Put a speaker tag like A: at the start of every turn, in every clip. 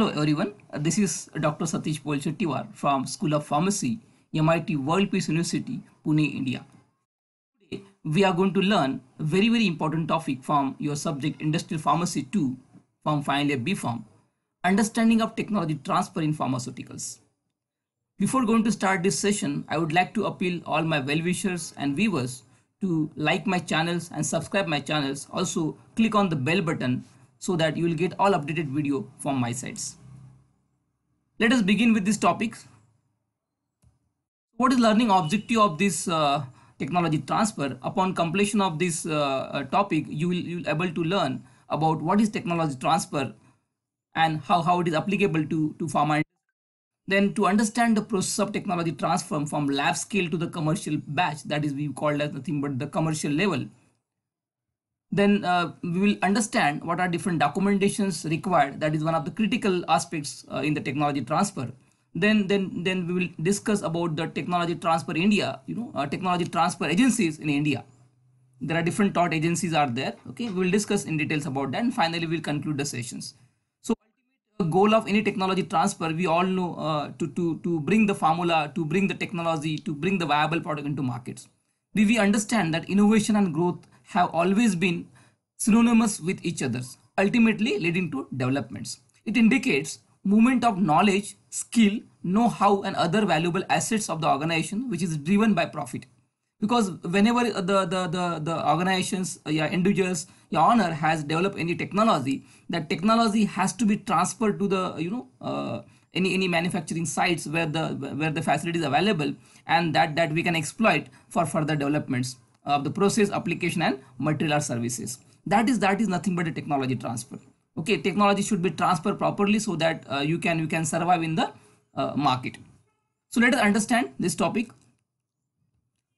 A: Hello everyone, uh, this is Dr. Satish Bolchettiwar from School of Pharmacy, MIT World Peace University, Pune, India. Today, we are going to learn a very very important topic from your subject Industrial Pharmacy 2 from Final B form: Understanding of Technology Transfer in Pharmaceuticals. Before going to start this session, I would like to appeal all my well-wishers and viewers to like my channels and subscribe my channels. Also, click on the bell button so that you will get all updated video from my sites. Let us begin with this topic. What is learning objective of this uh, technology transfer? Upon completion of this uh, uh topic, you will you will able to learn about what is technology transfer and how, how it is applicable to, to pharma. Then to understand the process of technology transfer from lab scale to the commercial batch, that is we called as nothing but the commercial level then uh, we will understand what are different documentations required. That is one of the critical aspects uh, in the technology transfer. Then, then, then we will discuss about the technology transfer India, you know, uh, technology transfer agencies in India. There are different thought agencies are there. Okay, we will discuss in details about that. And finally, we'll conclude the sessions. So the goal of any technology transfer, we all know uh, to, to, to bring the formula, to bring the technology, to bring the viable product into markets. We, we understand that innovation and growth have always been synonymous with each other, ultimately leading to developments. It indicates movement of knowledge, skill, know-how and other valuable assets of the organization which is driven by profit. Because whenever the, the, the, the organizations, uh, your individuals, your owner has developed any technology, that technology has to be transferred to the, uh, you know, uh, any any manufacturing sites where the where the facility is available and that that we can exploit for further developments of uh, the process application and material or services that is that is nothing but a technology transfer okay technology should be transferred properly so that uh, you can you can survive in the uh, market so let us understand this topic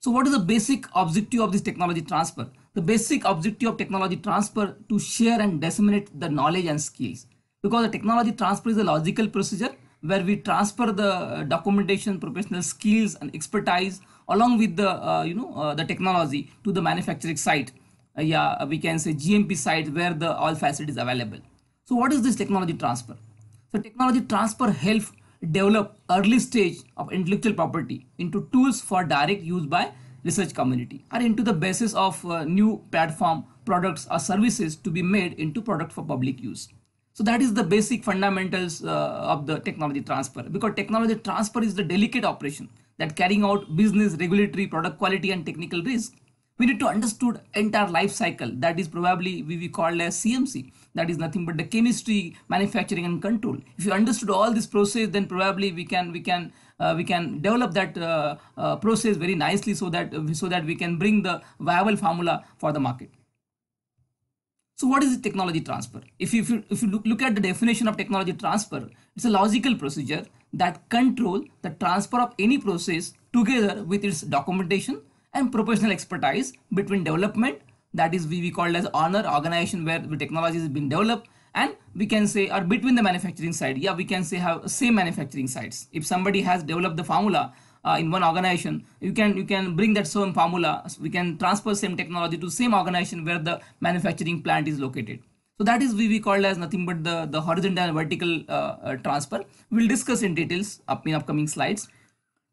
A: so what is the basic objective of this technology transfer the basic objective of technology transfer to share and disseminate the knowledge and skills because the technology transfer is a logical procedure where we transfer the uh, documentation professional skills and expertise along with the uh, you know uh, the technology to the manufacturing site uh, yeah we can say gmp site where the all facilities available so what is this technology transfer so technology transfer helps develop early stage of intellectual property into tools for direct use by research community or into the basis of uh, new platform products or services to be made into product for public use. So that is the basic fundamentals uh, of the technology transfer because technology transfer is the delicate operation that carrying out business, regulatory, product quality and technical risk, we need to understood entire life cycle. That is probably we, we call as CMC. That is nothing but the chemistry, manufacturing and control. If you understood all this process, then probably we can we can uh, we can develop that uh, uh, process very nicely so that so that we can bring the viable formula for the market. So what is the technology transfer? If you, if you, if you look, look at the definition of technology transfer, it's a logical procedure that control the transfer of any process together with its documentation and professional expertise between development that is we, we called as honor organization where the technology is being developed and we can say or between the manufacturing side yeah we can say have same manufacturing sites if somebody has developed the formula uh, in one organization you can you can bring that same formula we can transfer same technology to same organization where the manufacturing plant is located so that is we called as nothing but the, the horizontal and vertical uh, uh, transfer. We'll discuss in details up in upcoming slides.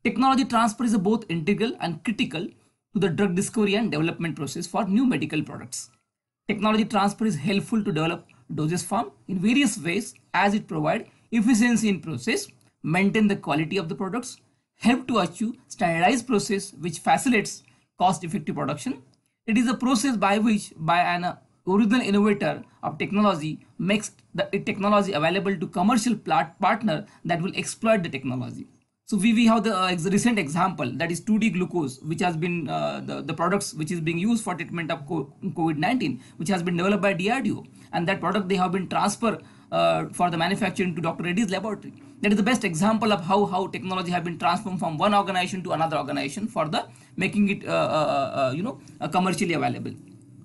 A: Technology transfer is both integral and critical to the drug discovery and development process for new medical products. Technology transfer is helpful to develop dosage form in various ways as it provides efficiency in process, maintain the quality of the products, help to achieve standardized process which facilitates cost effective production. It is a process by which by an uh, original innovator of technology makes the technology available to commercial partner that will exploit the technology. So we, we have the uh, recent example that is 2D glucose, which has been uh, the, the products which is being used for treatment of COVID-19, which has been developed by DRDO. And that product they have been transferred uh, for the manufacturing to Dr. Reddy's laboratory. That is the best example of how, how technology have been transformed from one organization to another organization for the making it, uh, uh, uh, you know, commercially available.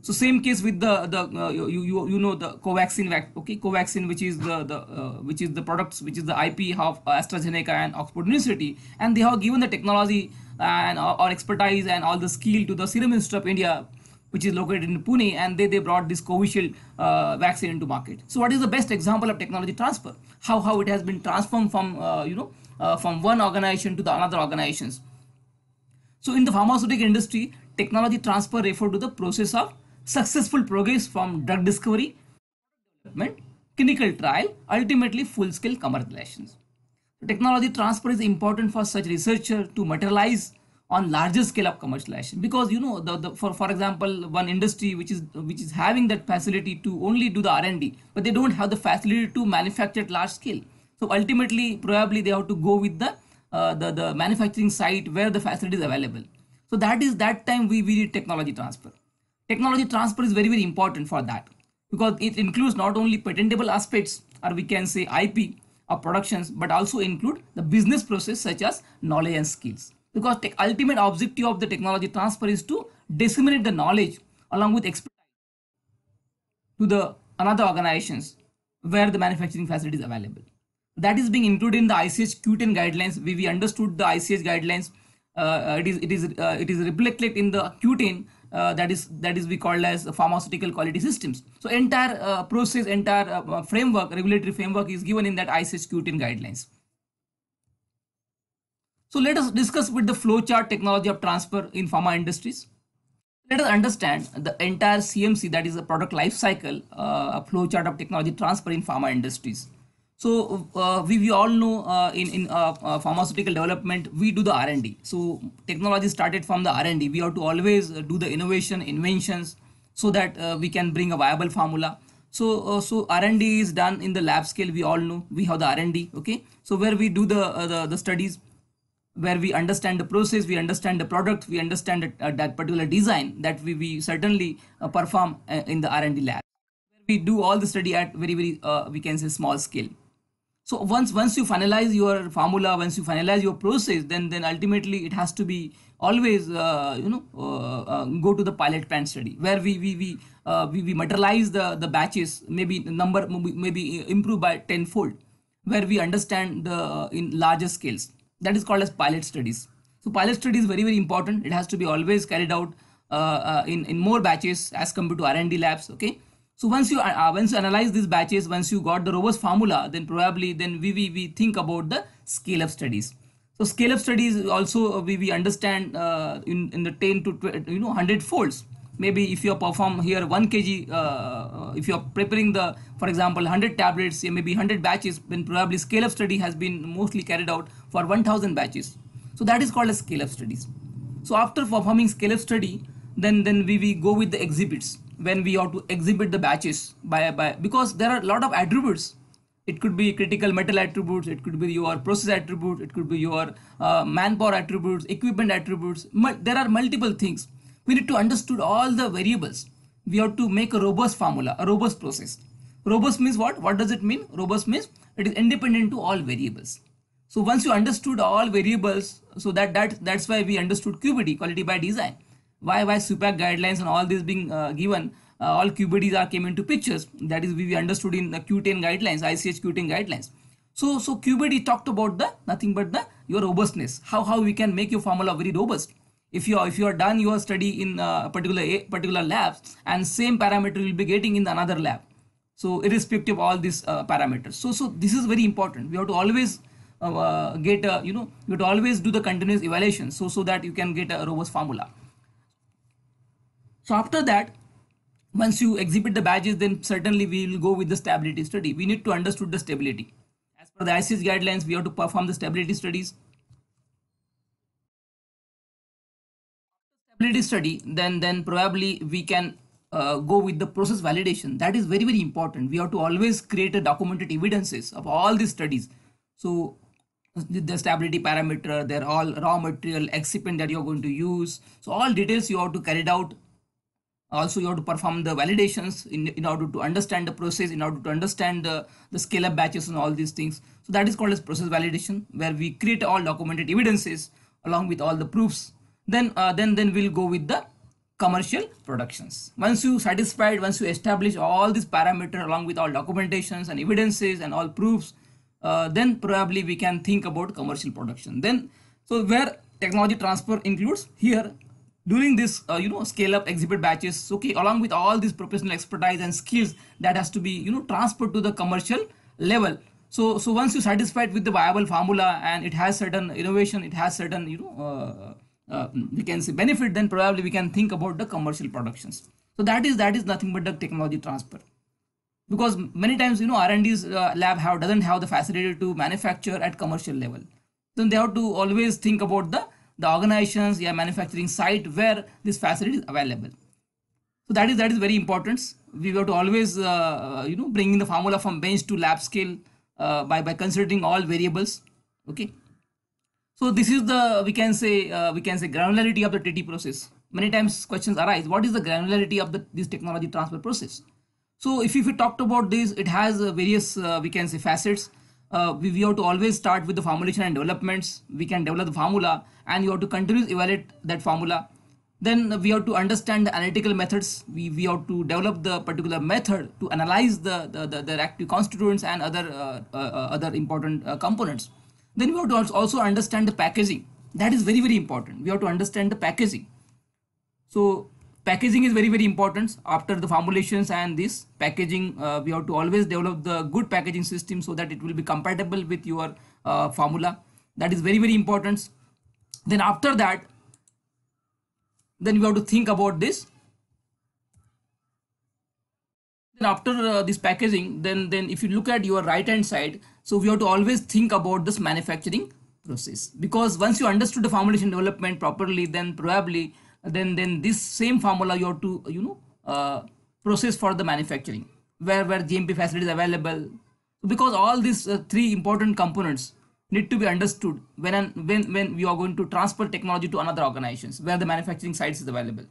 A: So same case with the the uh, you, you you know the Covaxin okay Covaxin which is the the uh, which is the products which is the IP of AstraZeneca and Oxford University and they have given the technology and uh, or, expertise and all the skill to the Serum Institute of India which is located in Pune and they, they brought this Covishield uh, vaccine into market. So what is the best example of technology transfer? How how it has been transformed from uh, you know uh, from one organization to the another organizations. So in the pharmaceutical industry, technology transfer referred to the process of successful progress from drug discovery, development, clinical trial, ultimately full-scale commercialization. Technology transfer is important for such researcher to materialize on larger scale of commercialization because you know the, the, for for example one industry which is which is having that facility to only do the r&d but they don't have the facility to manufacture at large scale so ultimately probably they have to go with the uh, the, the manufacturing site where the facility is available so that is that time we, we need technology transfer Technology transfer is very, very important for that because it includes not only patentable aspects or we can say IP or productions, but also include the business process such as knowledge and skills. Because the ultimate objective of the technology transfer is to disseminate the knowledge along with expertise to the another organizations where the manufacturing facility is available. That is being included in the ICH Q10 guidelines. We, we understood the ICH guidelines. Uh, uh, it is it is uh, it is reflected in the Q10 uh, that is that is we called as pharmaceutical quality systems. So entire uh, process, entire uh, framework, regulatory framework is given in that ich q guidelines. So let us discuss with the flowchart technology of transfer in pharma industries. Let us understand the entire CMC, that is a product life cycle, uh, flowchart of technology transfer in pharma industries. So uh, we, we all know uh, in, in uh, uh pharmaceutical development, we do the R&D. So technology started from the R&D. We have to always uh, do the innovation, inventions, so that uh, we can bring a viable formula. So, so R&D is done in the lab scale. We all know we have the R&D. Okay. So where we do the, the, the, studies, where we understand the process, we understand the product, we understand that, that particular design that we, we certainly perform in the R&D lab. We do all the study at very, very, we can say small scale so once once you finalize your formula once you finalize your process then then ultimately it has to be always uh, you know uh, uh, go to the pilot plant study where we we we uh, we, we materialize the the batches maybe number maybe improve by tenfold where we understand the uh, in larger scales that is called as pilot studies so pilot study is very very important it has to be always carried out uh, in in more batches as compared to r&d labs okay so once you uh, once you analyze these batches, once you got the robust formula, then probably then we we, we think about the scale up studies. So scale up studies also uh, we, we understand uh, in in the 10 to you know 100 folds. Maybe if you perform here 1 kg, uh, uh if you are preparing the for example 100 tablets, maybe 100 batches, then probably scale up study has been mostly carried out for 1000 batches. So that is called a scale up studies. So after performing scale up study, then then we, we go with the exhibits when we ought to exhibit the batches by, by because there are a lot of attributes it could be critical metal attributes it could be your process attributes it could be your uh, manpower attributes equipment attributes there are multiple things we need to understand all the variables we have to make a robust formula a robust process robust means what what does it mean robust means it is independent to all variables so once you understood all variables so that that that's why we understood qbd quality by design why why SUPAC guidelines and all this being uh, given, uh, all QBDs are came into pictures. That is we understood in the Q10 guidelines, ICH Q10 guidelines. So, so QBD talked about the nothing but the your robustness. How how we can make your formula very robust. If you are, if you are done your study in a uh, particular a particular lab and same parameter will be getting in another lab. So irrespective of all these uh, parameters. So so this is very important. We have to always uh, get a, you know you have to always do the continuous evaluation so so that you can get a robust formula. So after that, once you exhibit the badges, then certainly we will go with the stability study. We need to understand the stability. As per the ICS guidelines, we have to perform the stability studies. Stability study, then, then probably we can uh, go with the process validation. That is very, very important. We have to always create a documented evidences of all these studies. So the stability parameter, they're all raw material, excipient that you're going to use. So all details you have to carry out also you have to perform the validations in, in order to understand the process in order to understand the, the scale up batches and all these things so that is called as process validation where we create all documented evidences along with all the proofs then uh, then then we'll go with the commercial productions once you satisfied once you establish all these parameter along with all documentations and evidences and all proofs uh, then probably we can think about commercial production then so where technology transfer includes here during this uh, you know scale up exhibit batches okay along with all this professional expertise and skills that has to be you know transferred to the commercial level so so once you satisfied with the viable formula and it has certain innovation it has certain you know uh, uh, we can say benefit then probably we can think about the commercial productions so that is that is nothing but the technology transfer because many times you know r&d's uh, lab have doesn't have the facility to manufacture at commercial level then they have to always think about the the organizations, your manufacturing site where this facility is available. So that is that is very important. We have to always uh, uh you know bringing the formula from bench to lab scale uh, by by considering all variables. Okay. So this is the we can say uh, we can say granularity of the TT process. Many times questions arise: What is the granularity of the, this technology transfer process? So if, if we talked about this, it has uh, various uh, we can say facets uh, we, we have to always start with the formulation and developments. We can develop the formula and you have to continuously evaluate that formula. Then we have to understand the analytical methods. We, we have to develop the particular method to analyze the, the, the, the active constituents and other, uh, uh, uh other important uh, components. Then we have to also understand the packaging. That is very, very important. We have to understand the packaging. So packaging is very very important after the formulations and this packaging uh, we have to always develop the good packaging system so that it will be compatible with your uh, formula that is very very important then after that then you have to think about this then after uh, this packaging then then if you look at your right hand side so we have to always think about this manufacturing process because once you understood the formulation development properly then probably then then this same formula you have to you know uh, process for the manufacturing where where GMP facility is available because all these uh, three important components need to be understood when when when we are going to transfer technology to another organizations where the manufacturing sites is available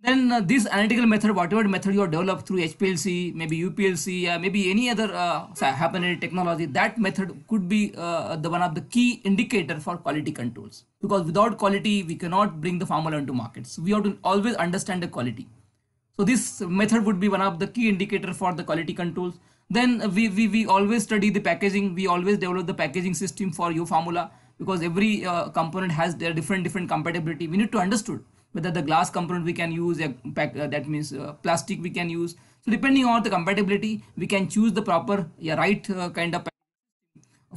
A: then uh, this analytical method, whatever method you develop through HPLC, maybe UPLC, uh, maybe any other uh, happen technology, that method could be uh, the one of the key indicator for quality controls. Because without quality, we cannot bring the formula into markets. So we have to always understand the quality. So this method would be one of the key indicator for the quality controls. Then uh, we, we, we always study the packaging. We always develop the packaging system for your formula because every uh, component has their different different compatibility. We need to understand whether the glass component we can use uh, that means uh, plastic we can use so depending on the compatibility we can choose the proper yeah, right uh, kind of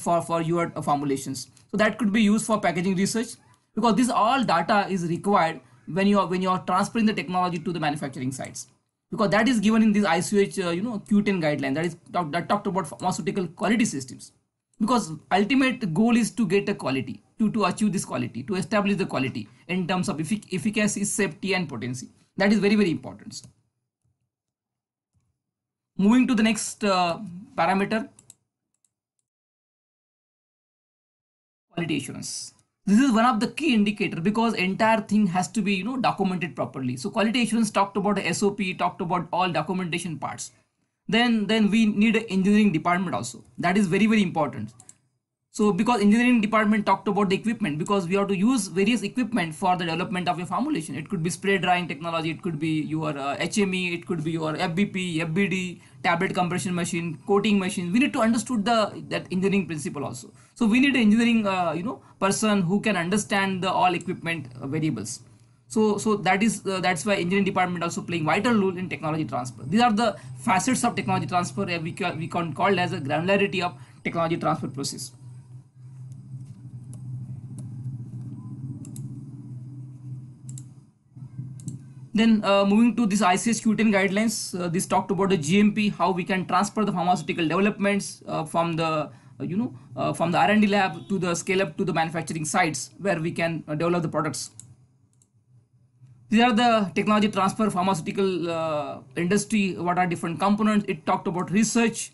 A: for for your formulations so that could be used for packaging research because this all data is required when you are when you are transferring the technology to the manufacturing sites because that is given in this ICH uh, you know Q10 guideline that is talk, that talked about pharmaceutical quality systems because ultimate goal is to get a quality to, to achieve this quality to establish the quality in terms of effic efficacy safety and potency that is very very important moving to the next uh, parameter quality assurance this is one of the key indicator because entire thing has to be you know documented properly so quality assurance talked about sop talked about all documentation parts then then we need an engineering department also that is very very important so because engineering department talked about the equipment because we have to use various equipment for the development of your formulation it could be spray drying technology it could be your uh, hme it could be your fbp fbd tablet compression machine coating machine we need to understood the that engineering principle also so we need an engineering uh, you know person who can understand the all equipment uh, variables so, so that is uh, that's why engineering department also playing vital role in technology transfer. These are the facets of technology transfer uh, we, can, we can call as a granularity of technology transfer process. Then uh, moving to this ICS Q10 guidelines, uh, this talked about the GMP, how we can transfer the pharmaceutical developments uh, from the uh, you know uh, from the R&D lab to the scale up to the manufacturing sites where we can uh, develop the products. These are the technology transfer pharmaceutical uh, industry, what are different components. It talked about research,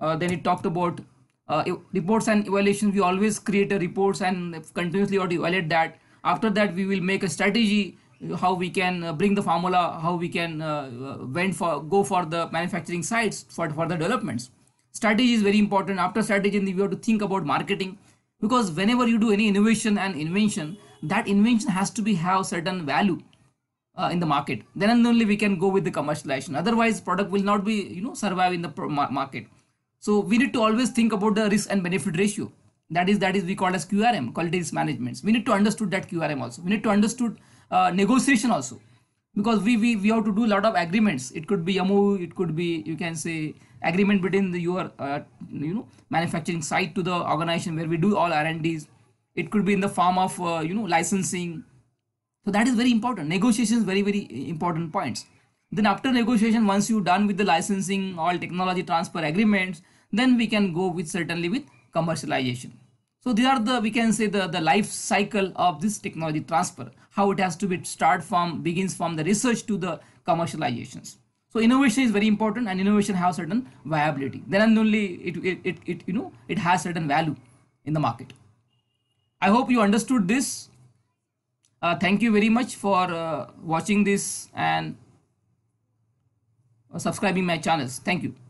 A: uh, then it talked about uh, reports and evaluations. We always create a reports and continuously or evaluate that. After that, we will make a strategy how we can uh, bring the formula, how we can uh, uh, went for go for the manufacturing sites for further developments. Strategy is very important. After strategy, we have to think about marketing because whenever you do any innovation and invention, that invention has to be have certain value uh, in the market then and only we can go with the commercialization otherwise product will not be you know survive in the market so we need to always think about the risk and benefit ratio that is that is we call as qrm quality risk management we need to understood that qrm also we need to understood uh, negotiation also because we, we we have to do a lot of agreements it could be MOU it could be you can say agreement between the, your uh, you know manufacturing site to the organization where we do all R&Ds it could be in the form of uh, you know licensing so that is very important. Negotiation is very, very eh, important points. Then after negotiation, once you're done with the licensing, all technology transfer agreements, then we can go with certainly with commercialization. So these are the, we can say the, the life cycle of this technology transfer, how it has to be start from, begins from the research to the commercializations. So innovation is very important and innovation has certain viability. Then only it, it, it, it, you know, it has certain value in the market. I hope you understood this uh, thank you very much for uh, watching this and uh, subscribing my channels. Thank you.